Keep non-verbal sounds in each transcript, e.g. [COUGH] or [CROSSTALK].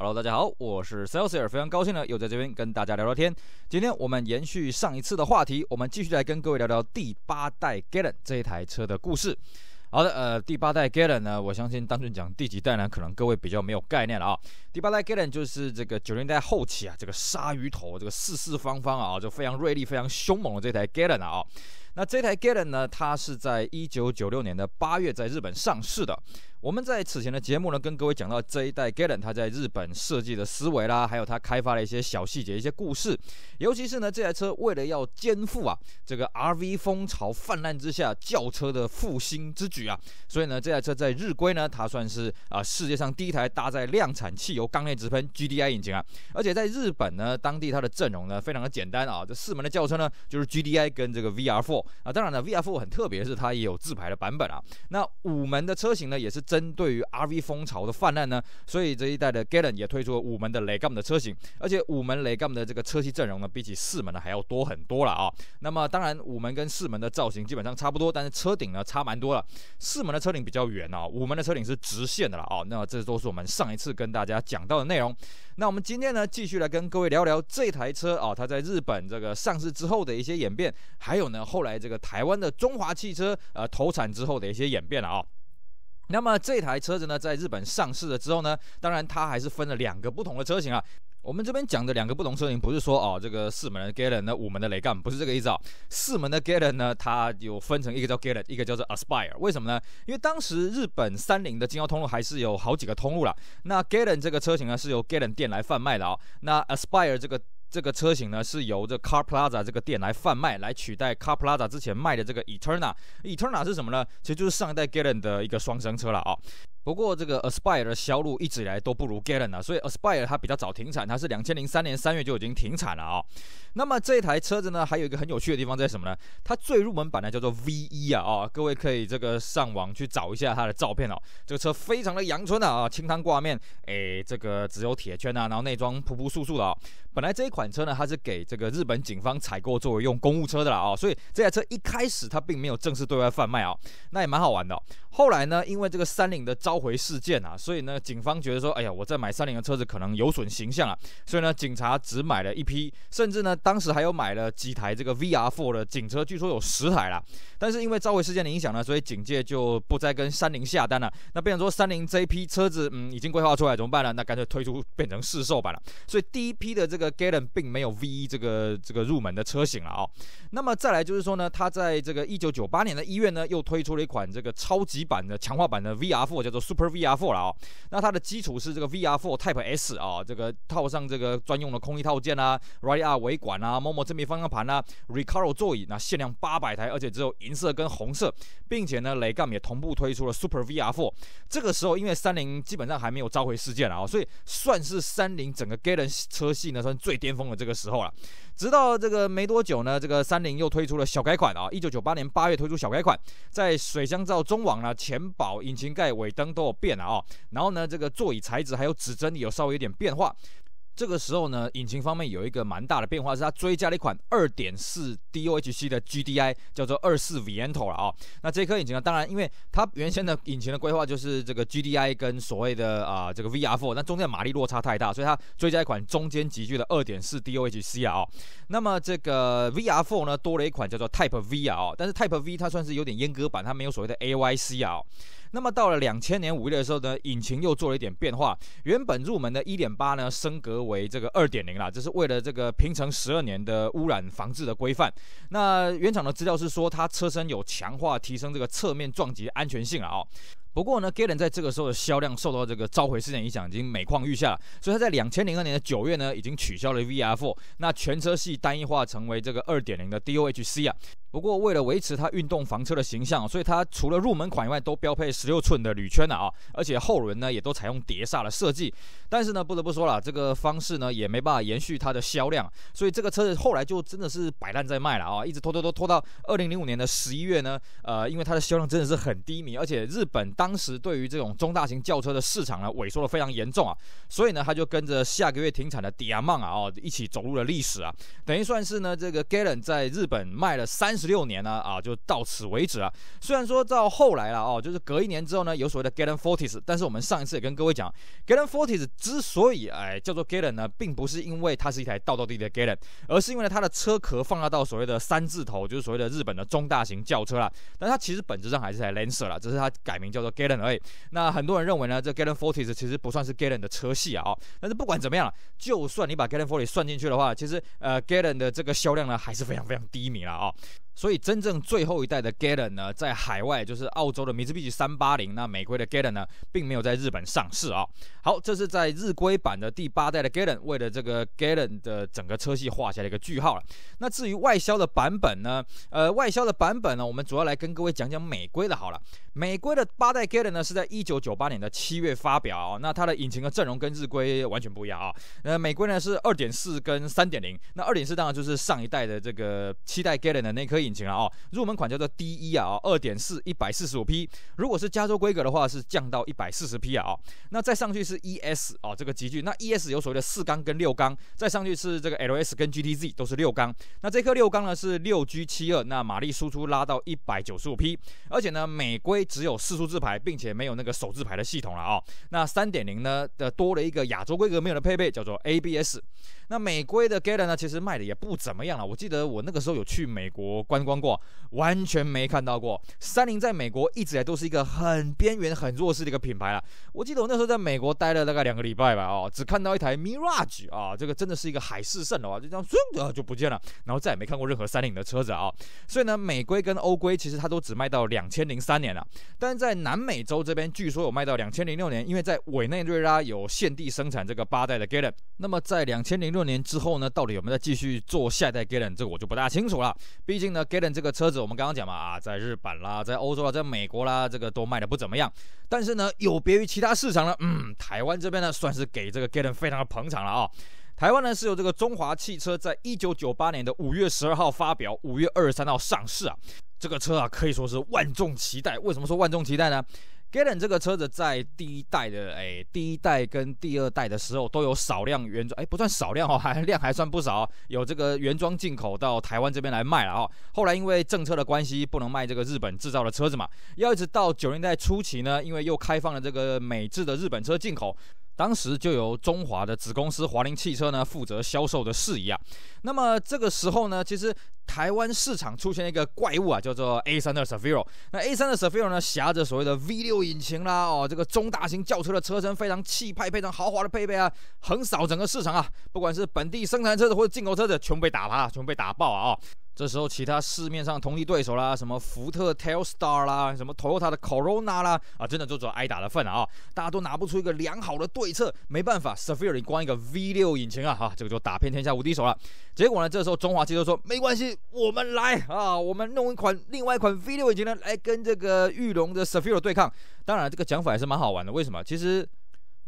Hello，大家好，我是 c e l s i r 非常高兴呢，又在这边跟大家聊聊天。今天我们延续上一次的话题，我们继续来跟各位聊聊第八代 g a l l n 这一台车的故事。好的，呃，第八代 g a l l n 呢，我相信单纯讲第几代呢，可能各位比较没有概念了啊。第八代 g a l l n 就是这个九零代后期啊，这个鲨鱼头，这个四四方方啊，就非常锐利、非常凶猛的这台 g a l l n 啊。那这台 g a l l n 呢，它是在一九九六年的八月在日本上市的。我们在此前的节目呢，跟各位讲到这一代 g a l e o n 他在日本设计的思维啦，还有他开发的一些小细节、一些故事。尤其是呢，这台车为了要肩负啊，这个 RV 风潮泛滥之下轿车的复兴之举啊，所以呢，这台车在日规呢，它算是啊世界上第一台搭载量产汽油缸内直喷 GDI 引擎啊。而且在日本呢，当地它的阵容呢非常的简单啊，这四门的轿车呢就是 GDI 跟这个 VR4 啊，当然呢 VR4 很特别，是它也有自排的版本啊。那五门的车型呢也是。针对于 RV 风潮的泛滥呢，所以这一代的 g a l e n 也推出了五门的雷 m 的车型，而且五门雷 m 的这个车系阵容呢，比起四门的还要多很多了啊。那么当然，五门跟四门的造型基本上差不多，但是车顶呢差蛮多了。四门的车顶比较圆哦，五门的车顶是直线的了哦，那这都是我们上一次跟大家讲到的内容。那我们今天呢，继续来跟各位聊聊这台车啊，它在日本这个上市之后的一些演变，还有呢后来这个台湾的中华汽车呃投产之后的一些演变了啊。那么这台车子呢，在日本上市了之后呢，当然它还是分了两个不同的车型啊。我们这边讲的两个不同车型，不是说哦，这个四门的 g a l e n 呢，五门的雷干，不是这个意思啊。四门的 g a l e n 呢，它有分成一个叫 g a l e n 一个叫做 Aspire。为什么呢？因为当时日本三菱的经销通路还是有好几个通路了。那 g a l e n 这个车型呢，是由 g a l e n 店来贩卖的啊。那 Aspire 这个。这个车型呢，是由这 Car Plaza 这个店来贩卖，来取代 Car Plaza 之前卖的这个 Eterna。Eterna 是什么呢？其实就是上一代 Gallon 的一个双生车了啊。不过这个 Aspire 的销路一直以来都不如 g a l a n 啊，所以 Aspire 它比较早停产，它是两千零三年三月就已经停产了啊。那么这一台车子呢，还有一个很有趣的地方在什么呢？它最入门版呢叫做 V1 啊啊，各位可以这个上网去找一下它的照片哦。这个车非常的阳春的啊，清汤挂面，哎，这个只有铁圈啊，然后内装朴朴素素的啊。本来这一款车呢，它是给这个日本警方采购作为用公务车的啦啊，所以这台车一开始它并没有正式对外贩卖啊，那也蛮好玩的。后来呢，因为这个三菱的招召回事件啊，所以呢，警方觉得说，哎呀，我在买三菱的车子可能有损形象啊，所以呢，警察只买了一批，甚至呢，当时还有买了几台这个 VR4 的警车，据说有十台啦。但是因为召回事件的影响呢，所以警界就不再跟三菱下单了，那变成说三菱这批车子，嗯，已经规划出来怎么办呢？那干脆推出变成试售版了。所以第一批的这个 g a l e n 并没有 VE 这个这个入门的车型了哦。那么再来就是说呢，他在这个一九九八年的一月呢，又推出了一款这个超级版的强化版的 VR4 叫做。Super v r Four 了啊，那它的基础是这个 v r Four Type S 啊，这个套上这个专用的空气套件啊 r a d e R 尾管啊，Momo 真皮方向盘啊，Recaro 座椅，那限量八百台，而且只有银色跟红色，并且呢，雷克也同步推出了 Super v r Four。这个时候，因为三菱基本上还没有召回事件啊，所以算是三菱整个 g a l e n 车系呢，算最巅峰的这个时候了。直到这个没多久呢，这个三菱又推出了小改款啊，一九九八年八月推出小改款，在水箱罩、中网呢、前保、引擎盖、尾灯都有变了啊，然后呢，这个座椅材质还有指针也有稍微有点变化。这个时候呢，引擎方面有一个蛮大的变化，是它追加了一款二点四 DOHC 的 GDI，叫做二四 v i n t o 了啊。那这颗引擎呢，当然因为它原先的引擎的规划就是这个 GDI 跟所谓的啊这个 VR4，那中间马力落差太大，所以它追加一款中间级距的二点四 DOHC 啊。那么这个 VR4 呢，多了一款叫做 Type V 啊，但是 Type V 它算是有点阉割版，它没有所谓的 AYC 啊。那么到了两千年五月的时候呢，引擎又做了一点变化，原本入门的一点八呢，升格为这个二点零了，这是为了这个平成十二年的污染防治的规范。那原厂的资料是说，它车身有强化，提升这个侧面撞击安全性啊。不过呢 g a l e n 在这个时候的销量受到这个召回事件影响，已经每况愈下，了。所以他在两千零二年的九月呢，已经取消了 V R f 那全车系单一化成为这个二点零的 D O H C 啊。不过，为了维持它运动房车的形象，所以它除了入门款以外，都标配十六寸的铝圈的啊，而且后轮呢也都采用碟刹的设计。但是呢，不得不说了，这个方式呢也没办法延续它的销量，所以这个车子后来就真的是摆烂在卖了啊，一直拖拖拖拖到二零零五年的十一月呢，呃，因为它的销量真的是很低迷，而且日本当时对于这种中大型轿车的市场呢萎缩的非常严重啊，所以呢，它就跟着下个月停产的迪亚曼啊哦一起走入了历史啊，等于算是呢这个 g a l e n 在日本卖了三。十六年呢啊，就到此为止了。虽然说到后来了啊，就是隔一年之后呢，有所谓的 g a l e n Fortis。但是我们上一次也跟各位讲 g a l e n Fortis 之所以哎叫做 g a l e n 呢，并不是因为它是一台道道地地 g a l e n 而是因为呢它的车壳放大到所谓的三字头，就是所谓的日本的中大型轿车了。但它其实本质上还是台 Lancer 了，只是它改名叫做 g a l e n t 而已。那很多人认为呢，这 g a l e n Fortis 其实不算是 g a l e n 的车系啊。但是不管怎么样，就算你把 g a l e n Fortis 算进去的话，其实呃 g a l e n 的这个销量呢还是非常非常低迷了啊。所以真正最后一代的 Gallon 呢，在海外就是澳洲的 Mitsubishi 380，那美规的 Gallon 呢，并没有在日本上市啊。好，这是在日规版的第八代的 Gallon，为了这个 Gallon 的整个车系画下了一个句号了。那至于外销的版本呢，呃，外销的版本呢，我们主要来跟各位讲讲美规的。好了，美规的八代 Gallon 呢，是在一九九八年的七月发表，那它的引擎的阵容跟日规完全不一样啊。呃，美规呢是二点四跟三点零，那二点四当然就是上一代的这个七代 Gallon 的那颗。引擎了啊，入门款叫做 D E 啊二点四一百四十五匹，如果是加州规格的话是降到一百四十匹啊那再上去是 E S 啊这个极聚。那 E S 有所谓的四缸跟六缸，再上去是这个 L S 跟 G T Z 都是六缸，那这颗六缸呢是六 G 七二，那马力输出拉到一百九十五匹，而且呢美规只有四数字牌，并且没有那个手字牌的系统了啊，那三点零呢的多了一个亚洲规格没有的配备叫做 A B S，那美规的 Gala 呢其实卖的也不怎么样了，我记得我那个时候有去美国观。参观过，完全没看到过。三菱在美国一直以来都是一个很边缘、很弱势的一个品牌啊。我记得我那时候在美国待了大概两个礼拜吧，哦，只看到一台 Mirage 啊，这个真的是一个海市蜃楼啊，就这样的就不见了，然后再也没看过任何三菱的车子啊。所以呢，美规跟欧规其实它都只卖到两千零三年了，但是在南美洲这边据说有卖到两千零六年，因为在委内瑞拉有限地生产这个八代的 g a l l n 那么在两千零六年之后呢，到底有没有继续做下一代 g a l l n 这个我就不大清楚了，毕竟呢。那 Gallon 这个车子，我们刚刚讲嘛啊，在日本啦，在欧洲啦，在美国啦，这个都卖的不怎么样。但是呢，有别于其他市场呢，嗯，台湾这边呢，算是给这个 Gallon 非常的捧场了啊。台湾呢是由这个中华汽车在一九九八年的五月十二号发表，五月二十三号上市啊。这个车啊可以说是万众期待。为什么说万众期待呢？g a l e n 这个车子在第一代的，哎，第一代跟第二代的时候都有少量原装，哎，不算少量哦，还 [LAUGHS] 量还算不少，有这个原装进口到台湾这边来卖了哦。后来因为政策的关系，不能卖这个日本制造的车子嘛，要一直到九零年代初期呢，因为又开放了这个美制的日本车进口。当时就由中华的子公司华菱汽车呢负责销售的事宜啊。那么这个时候呢，其实台湾市场出现了一个怪物啊，叫做 A3 的 s a v 那 A3 的 s a v 呢，挟着所谓的 V6 引擎啦，哦，这个中大型轿车的车身非常气派，非常豪华的配备啊，横扫整个市场啊。不管是本地生产车子或者进口车子，全被打趴，全被打爆啊！哦。这时候，其他市面上同一对手啦，什么福特 Telstar 啦，什么 Toyota 的 Corona 啦，啊，真的就只有挨打的份啊！大家都拿不出一个良好的对策，没办法 s a v i r 你光一个 V6 引擎啊，哈，这个就打遍天下无敌手了。结果呢，这时候中华汽车说没关系，我们来啊，我们弄一款另外一款 V6 引擎呢，来跟这个御龙的 Savio 对抗。当然，这个讲法还是蛮好玩的。为什么？其实。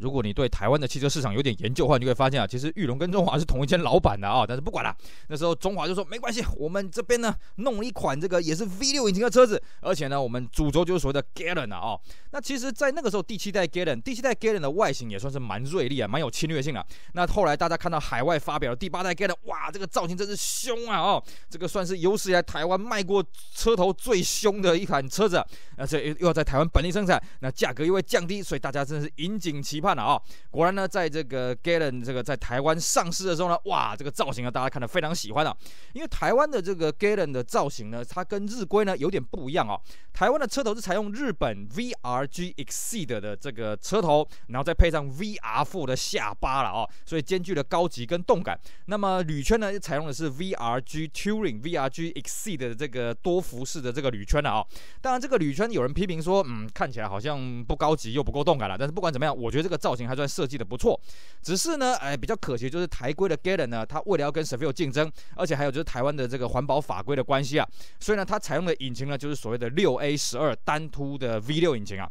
如果你对台湾的汽车市场有点研究的话，你就会发现啊，其实玉龙跟中华是同一间老板的啊。但是不管了，那时候中华就说没关系，我们这边呢弄一款这个也是 V6 引擎的车子，而且呢，我们主轴就是所谓的 Gallon 啊。哦，那其实，在那个时候，第七代 Gallon，第七代 Gallon 的外形也算是蛮锐利啊，蛮有侵略性的。那后来大家看到海外发表的第八代 Gallon，哇，这个造型真是凶啊！哦，这个算是有史以来台湾卖过车头最凶的一款车子，而且又又要在台湾本地生产，那价格又会降低，所以大家真的是引颈期盼。看了啊，果然呢，在这个 Galen 这个在台湾上市的时候呢，哇，这个造型啊，大家看了非常喜欢啊。因为台湾的这个 Galen 的造型呢，它跟日规呢有点不一样哦。台湾的车头是采用日本 VRG Exceed 的这个车头，然后再配上 VR4 的下巴了哦，所以兼具了高级跟动感。那么铝圈呢，采用的是 VRG Touring、VRG Exceed 的这个多辐式的这个铝圈了啊。当然，这个铝圈有人批评说，嗯，看起来好像不高级又不够动感了。但是不管怎么样，我觉得这个。造型还算设计的不错，只是呢，哎，比较可惜就是台规的 g a l e n 呢，它为了要跟 s v i l l 竞争，而且还有就是台湾的这个环保法规的关系啊，所以呢，它采用的引擎呢，就是所谓的六 A 十二单凸的 V 六引擎啊。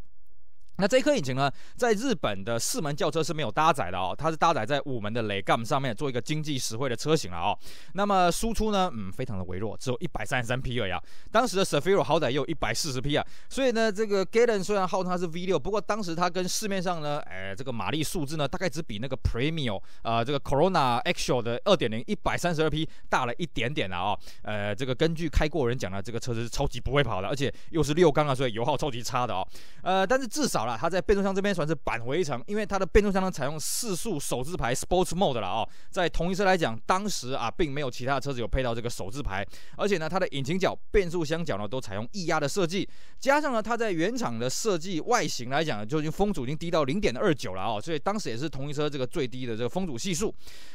那这颗引擎呢，在日本的四门轿车是没有搭载的哦，它是搭载在五门的雷 g a m 上面做一个经济实惠的车型了哦。那么输出呢，嗯，非常的微弱，只有一百三十三匹而已。当时的 s a f i r o 好歹也有一百四十匹啊，所以呢，这个 g a l e n 虽然号称它是 V6，不过当时它跟市面上呢，哎，这个马力数字呢，大概只比那个 Premium 呃这个 Corona X 的二点零一百三十二匹大了一点点啦哦。呃，这个根据开过人讲呢，这个车子是超级不会跑的，而且又是六缸啊，所以油耗超级差的哦。呃，但是至少。啊，它在变速箱这边算是扳回一成，因为它的变速箱呢采用四速手自排 Sports Mode 了啊，在同一车来讲，当时啊并没有其他的车子有配到这个手自排，而且呢它的引擎角、变速箱角呢都采用液压的设计，加上呢它在原厂的设计外形来讲，就已经风阻已经低到零点二九了啊，所以当时也是同一车这个最低的这个风阻系数。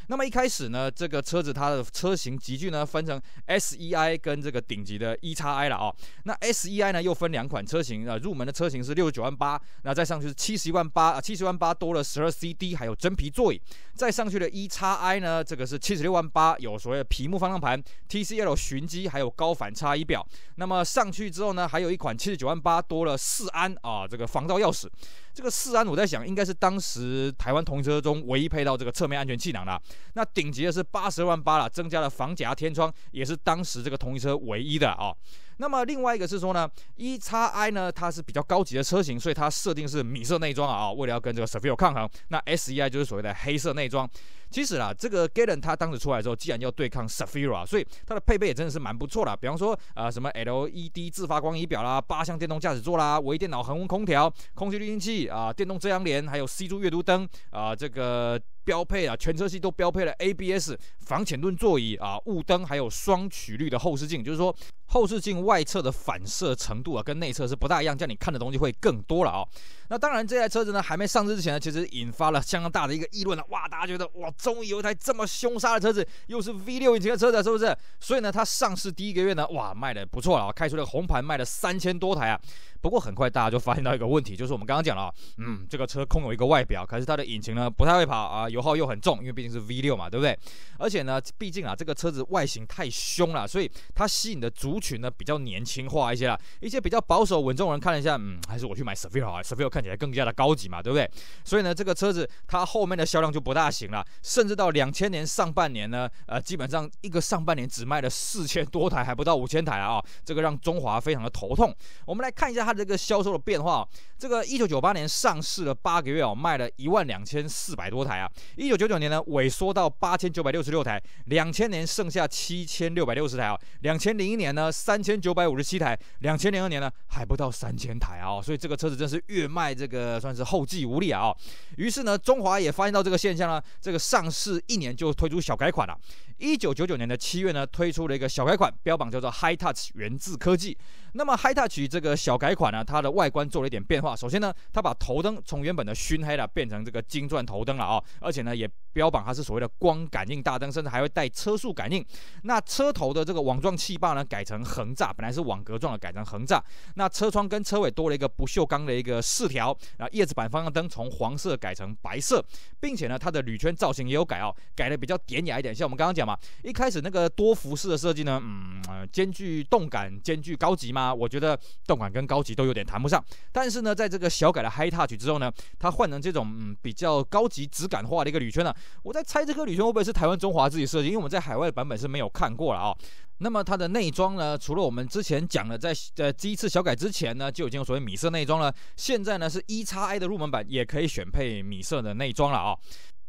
那么一开始呢，这个车子它的车型集聚呢分成 SEI 跟这个顶级的 E 叉 I 了啊，那 SEI 呢又分两款车型，呃，入门的车型是六十九万八。那再上去是七十一万八啊，七十万八多了十二 CD，还有真皮座椅。再上去的 e 叉 I 呢，这个是七十六万八，有所谓的皮木方向盘，TCL 寻机，还有高反差仪表。那么上去之后呢，还有一款七十九万八，多了四安啊，这个防盗钥匙。这个四安，我在想应该是当时台湾同车中唯一配到这个侧面安全气囊的。那顶级的是八十二万八了，增加了防夹天窗，也是当时这个同一车唯一的啊。那么另外一个是说呢，e 叉 i 呢，它是比较高级的车型，所以它设定是米色内装啊，为了要跟这个 s e v i o 抗衡，那 S e i 就是所谓的黑色内装。其实啦，这个 g a l e n 它当时出来之后，既然要对抗 s a p h i r a 所以它的配备也真的是蛮不错的。比方说啊，什么 LED 自发光仪表啦，八项电动驾驶座啦，微电脑恒温空调、空气滤清器啊，电动遮阳帘，还有 C 柱阅读灯啊，这个标配啊，全车系都标配了 ABS 防潜盾座椅啊，雾灯还有双曲率的后视镜，就是说后视镜外侧的反射程度啊，跟内侧是不大一样，这样你看的东西会更多了哦。那当然，这台车子呢，还没上市之前呢，其实引发了相当大的一个议论呢。哇，大家觉得哇。终于有一台这么凶杀的车子，又是 V6 引擎的车子，是不是？所以呢，它上市第一个月呢，哇，卖的不错了，开出了红盘，卖了三千多台啊。不过很快大家就发现到一个问题，就是我们刚刚讲了啊，嗯，这个车空有一个外表，可是它的引擎呢不太会跑啊，油耗又很重，因为毕竟是 V6 嘛，对不对？而且呢，毕竟啊，这个车子外形太凶了，所以它吸引的族群呢比较年轻化一些，一些比较保守稳重的人看了一下，嗯，还是我去买 s e v r 啊 s e v r 看起来更加的高级嘛，对不对？所以呢，这个车子它后面的销量就不大行了。甚至到两千年上半年呢，呃，基本上一个上半年只卖了四千多台，还不到五千台啊！这个让中华非常的头痛。我们来看一下它这个销售的变化。这个一九九八年上市了八个月哦，卖了一万两千四百多台啊。一九九九年呢，萎缩到八千九百六十六台，两千年剩下七千六百六十台啊。两千零一年呢，三千九百五十七台，两千零二年呢，还不到三千台啊。所以这个车子真是越卖这个算是后继无力啊。于是呢，中华也发现到这个现象呢，这个。上市一年就推出小改款了。一九九九年的七月呢，推出了一个小改款，标榜叫做 “High Touch” 源自科技。那么 Hi Touch 这个小改款呢，它的外观做了一点变化。首先呢，它把头灯从原本的熏黑了，变成这个金钻头灯了啊！而且呢，也标榜它是所谓的光感应大灯，甚至还会带车速感应。那车头的这个网状气坝呢，改成横栅，本来是网格状的，改成横栅。那车窗跟车尾多了一个不锈钢的一个饰条。然后叶子板方向灯从黄色改成白色，并且呢，它的铝圈造型也有改哦，改的比较典雅一点。像我们刚刚讲嘛，一开始那个多辐式的设计呢，嗯，兼具动感，兼具高级嘛。啊，我觉得动感跟高级都有点谈不上，但是呢，在这个小改的 High Touch 之后呢，它换成这种嗯比较高级质感化的一个铝圈了。我在猜这个铝圈会不会是台湾中华自己设计，因为我们在海外的版本是没有看过了啊。那么它的内装呢，除了我们之前讲的，在呃第一次小改之前呢，就已经有所谓米色内装了。现在呢，是一叉 i 的入门版也可以选配米色的内装了啊。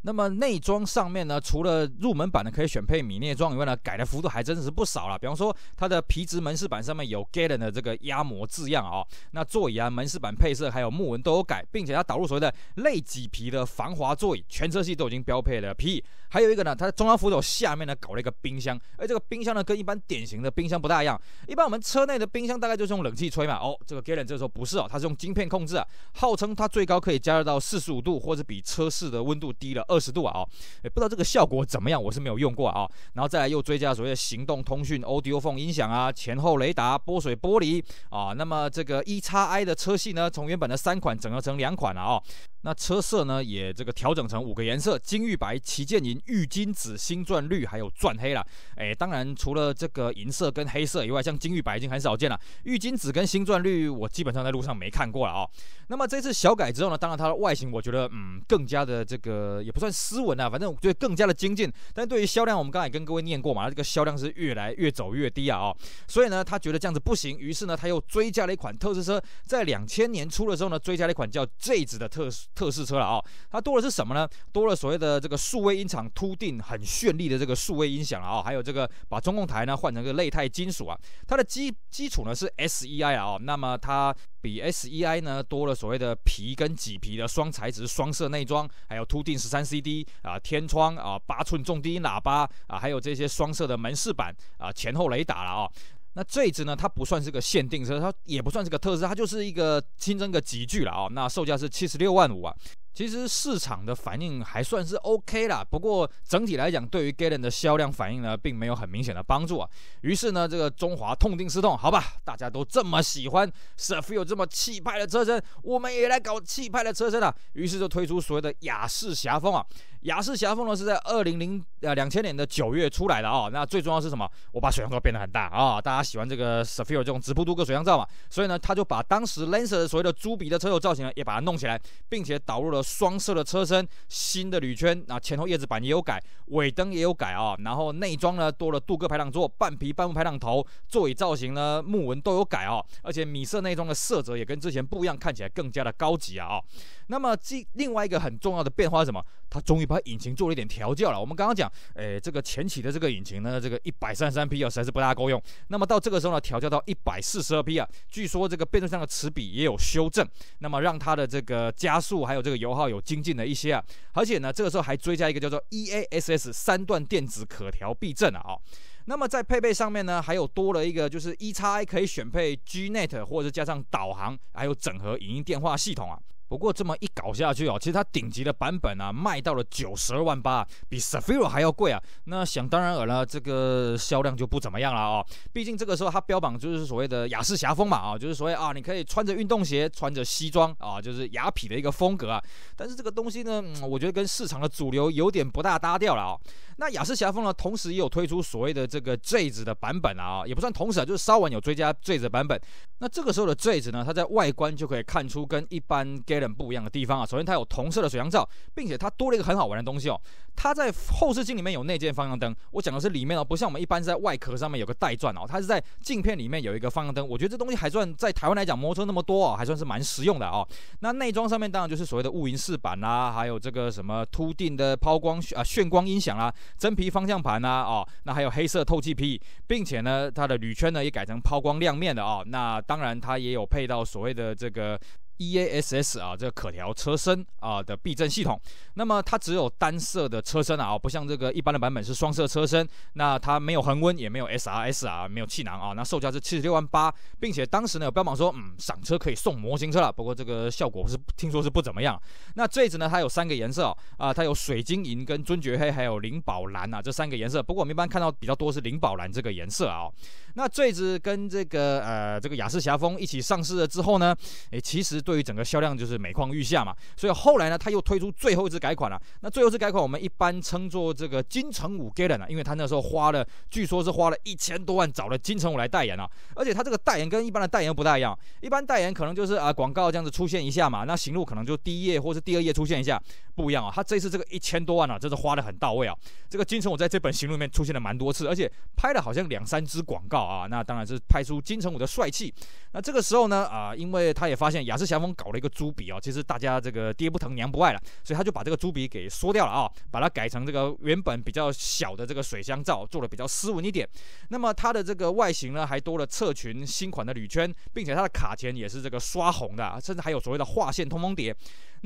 那么内装上面呢，除了入门版的可以选配米内装以外呢，改的幅度还真是不少了。比方说，它的皮质门饰板上面有 GALEN 的这个压模字样啊，那座椅啊、门饰板配色还有木纹都有改，并且它导入所谓的类麂皮的防滑座椅，全车系都已经标配了皮。还有一个呢，它中央扶手下面呢搞了一个冰箱，而这个冰箱呢跟一般典型的冰箱不大一样。一般我们车内的冰箱大概就是用冷气吹嘛，哦，这个 GALEN 这时候不是哦，它是用晶片控制啊，号称它最高可以加热到四十五度，或者比车室的温度低了二。二十度啊哦，哎不知道这个效果怎么样，我是没有用过啊。然后再来又追加所谓的行动通讯、AudioPhone 音响啊，前后雷达、波水玻璃啊。那么这个 E 叉 I 的车系呢，从原本的三款整合成两款了啊。那车色呢也这个调整成五个颜色：金玉白、旗舰银、玉金紫、星钻绿，还有钻黑了。哎，当然除了这个银色跟黑色以外，像金玉白已经很少见了，玉金紫跟星钻绿我基本上在路上没看过了啊。那么这次小改之后呢，当然它的外形我觉得嗯更加的这个也不算。斯文啊，反正我觉得更加的精进，但对于销量，我们刚才也跟各位念过嘛，这个销量是越来越走越低啊，哦，所以呢，他觉得这样子不行，于是呢，他又追加了一款特试车，在两千年初的时候呢，追加了一款叫 Z 子的特特试车了啊，它多的是什么呢？多了所谓的这个数位音场凸定很绚丽的这个数位音响啊，还有这个把中控台呢换成个内钛金属啊，它的基基础呢是 SEI 啊，哦，那么它比 SEI 呢多了所谓的皮跟麂皮的双材质双色内装，还有凸定十三。C D 啊，天窗啊，八寸重低音喇叭啊，还有这些双色的门饰板啊，前后雷达了啊。那这一只呢，它不算是个限定车，它也不算是个特色，它就是一个新增个极具了啊。那售价是七十六万五啊。其实市场的反应还算是 OK 啦，不过整体来讲，对于 g a l l n 的销量反应呢，并没有很明显的帮助啊。于是呢，这个中华痛定思痛，好吧，大家都这么喜欢 s u i 有这么气派的车身，我们也来搞气派的车身啊。于是就推出所谓的雅士侠风啊。雅士侠峰呢是在二零零呃两千年的九月出来的啊。那最重要是什么？我把水箱罩变得很大啊！大家喜欢这个 s a p h i r 这种直瀑镀铬水箱罩嘛？所以呢，他就把当时 Lancer 所谓的猪鼻的车头造型呢也把它弄起来，并且导入了双色的车身、新的铝圈啊，前后叶子板也有改，尾灯也有改啊。然后内装呢多了镀铬排挡座、半皮半木排挡头，座椅造型呢木纹都有改啊。而且米色内装的色泽也跟之前不一样，看起来更加的高级啊那么，这另外一个很重要的变化是什么？它终于把引擎做了一点调教了。我们刚刚讲，诶，这个前起的这个引擎呢，这个一百三十三匹啊，实在是不大够用。那么到这个时候呢，调教到一百四十二匹啊，据说这个变速箱的齿比也有修正，那么让它的这个加速还有这个油耗有精进了一些啊。而且呢，这个时候还追加一个叫做 E A S S 三段电子可调避震啊哦。那么在配备上面呢，还有多了一个就是 E X I 可以选配 G Net 或者加上导航，还有整合语音电话系统啊。不过这么一搞下去哦，其实它顶级的版本啊，卖到了九十二万八，比 s a f i r o 还要贵啊。那想当然尔了，这个销量就不怎么样了哦。毕竟这个时候它标榜就是所谓的雅士侠风嘛啊，就是所谓啊，你可以穿着运动鞋，穿着西装啊，就是雅痞的一个风格啊。但是这个东西呢，我觉得跟市场的主流有点不大搭调了啊。那雅士侠风呢，同时也有推出所谓的这个 Jazz 的版本啊，也不算同时啊，就是稍晚有追加 Jazz 版本。那这个时候的 Jazz 呢，它在外观就可以看出跟一般。有点不一样的地方啊，首先它有同色的水箱罩，并且它多了一个很好玩的东西哦，它在后视镜里面有内建方向灯。我讲的是里面哦，不像我们一般在外壳上面有个带钻哦，它是在镜片里面有一个方向灯。我觉得这东西还算在台湾来讲，摩托车那么多哦，还算是蛮实用的哦。那内装上面当然就是所谓的雾银饰板啦，还有这个什么凸定的抛光啊炫光音响啦，真皮方向盘啦啊，那还有黑色透气皮，并且呢，它的铝圈呢也改成抛光亮面的哦。那当然它也有配到所谓的这个。e a s s 啊，这个可调车身啊的避震系统，那么它只有单色的车身啊，不像这个一般的版本是双色车身，那它没有恒温，也没有 s r s 啊，没有气囊啊，那售价是七十六万八，并且当时呢有标榜说，嗯，赏车可以送模型车了，不过这个效果是听说是不怎么样。那这一次呢，它有三个颜色啊，它有水晶银、跟尊爵黑，还有灵宝蓝啊，这三个颜色，不过我们一般看到比较多是灵宝蓝这个颜色啊。那这子跟这个呃这个雅士霞峰一起上市了之后呢，诶其实对于整个销量就是每况愈下嘛，所以后来呢他又推出最后一支改款了。那最后一支改款我们一般称作这个金城武 g a e n 啊，因为他那时候花了，据说是花了一千多万找了金城武来代言啊，而且他这个代言跟一般的代言不大一样，一般代言可能就是啊广告这样子出现一下嘛，那行路可能就第一页或是第二页出现一下，不一样啊，他这次这个一千多万呢，真是花的很到位啊，这个金城武在这本行路里面出现了蛮多次，而且拍了好像两三支广告。啊，那当然是派出金城武的帅气。那这个时候呢，啊，因为他也发现雅诗祥峰搞了一个猪鼻啊，其实大家这个爹不疼娘不爱了，所以他就把这个猪鼻给缩掉了啊，把它改成这个原本比较小的这个水箱罩，做的比较斯文一点。那么它的这个外形呢，还多了侧裙新款的铝圈，并且它的卡钳也是这个刷红的，甚至还有所谓的划线通风碟。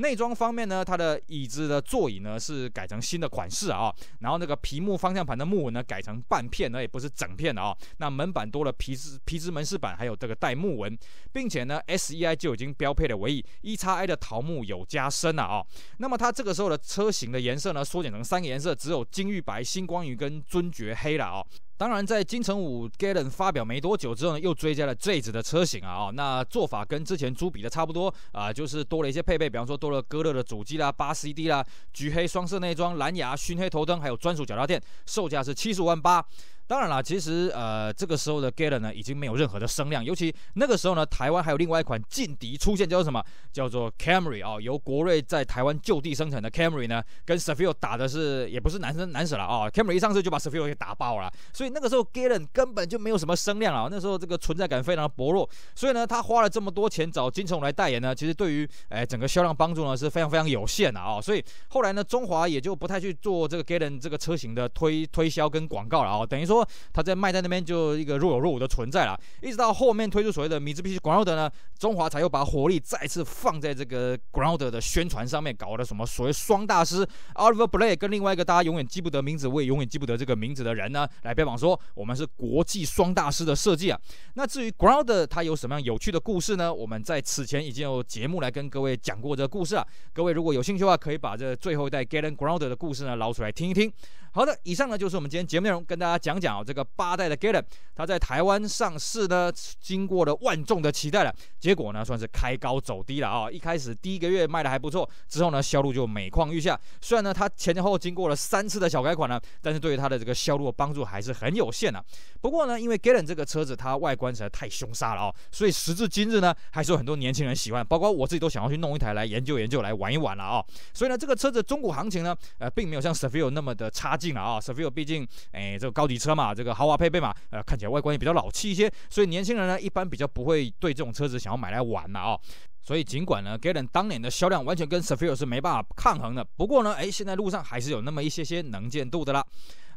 内装方面呢，它的椅子的座椅呢是改成新的款式啊，然后那个皮木方向盘的木纹呢改成半片，呢，也不是整片的啊。那门板多了皮质皮质门饰板，还有这个带木纹，并且呢，S E I 就已经标配了尾翼，E 叉 I 的桃木有加深了啊。那么它这个时候的车型的颜色呢，缩减成三个颜色，只有金玉白、星光银跟尊爵黑了啊。当然，在金城武 Galen 发表没多久之后呢，又追加了 Jazz 的车型啊哦，那做法跟之前朱比的差不多啊，就是多了一些配备，比方说多了歌乐的主机啦、八 C D 啦、橘黑双色内装、蓝牙、熏黑头灯，还有专属脚踏垫，售价是七十五万八。当然了，其实呃，这个时候的 Galen 呢，已经没有任何的声量。尤其那个时候呢，台湾还有另外一款劲敌出现，叫做什么？叫做 Camry 啊，由国瑞在台湾就地生产的 Camry 呢，跟 s a v i o 打的是也不是难生难死了啊。Camry 一上市就把 s a v i o 给打爆了，所以那个时候 Galen 根本就没有什么声量啊。那时候这个存在感非常的薄弱，所以呢，他花了这么多钱找金城武来代言呢，其实对于哎整个销量帮助呢是非常非常有限的啊。所以后来呢，中华也就不太去做这个 Galen 这个车型的推推销跟广告了啊，等于说。他在卖在那边就一个若有若无的存在了，一直到后面推出所谓的米芝披地 Ground 呢，中华才又把火力再次放在这个 Ground 的宣传上面，搞了什么所谓双大师 o l i v e r Blake 跟另外一个大家永远记不得名字，我也永远记不得这个名字的人呢，来标榜说我们是国际双大师的设计啊。那至于 Ground 它有什么样有趣的故事呢？我们在此前已经有节目来跟各位讲过这个故事啊。各位如果有兴趣的话，可以把这最后一代 Get Ground 的故事呢捞出来听一听。好的，以上呢就是我们今天节目内容，跟大家讲讲哦，这个八代的 Galen，它在台湾上市呢，经过了万众的期待了，结果呢算是开高走低了啊！一开始第一个月卖的还不错，之后呢销路就每况愈下。虽然呢它前前后经过了三次的小改款呢，但是对于它的这个销路帮助还是很有限的。不过呢，因为 Galen 这个车子它外观实在太凶杀了哦，所以时至今日呢还是有很多年轻人喜欢，包括我自己都想要去弄一台来研究研究，来玩一玩了啊！所以呢这个车子中古行情呢，呃并没有像 s e v 那么的差。进了啊，Savio 毕竟，哎，这个高级车嘛，这个豪华配备嘛，呃，看起来外观也比较老气一些，所以年轻人呢，一般比较不会对这种车子想要买来玩了啊，所以尽管呢 g a l e n 当年的销量完全跟 Savio 是没办法抗衡的，不过呢，哎，现在路上还是有那么一些些能见度的啦。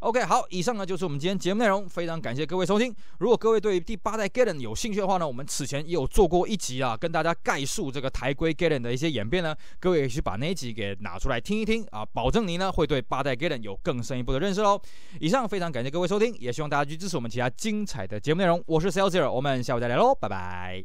OK，好，以上呢就是我们今天节目内容，非常感谢各位收听。如果各位对第八代 Geten 有兴趣的话呢，我们此前也有做过一集啊，跟大家概述这个台规 Geten 的一些演变呢，各位也去把那一集给拿出来听一听啊，保证您呢会对八代 Geten 有更深一步的认识喽。以上非常感谢各位收听，也希望大家去支持我们其他精彩的节目内容。我是 s e l z e r 我们下午再来喽，拜拜。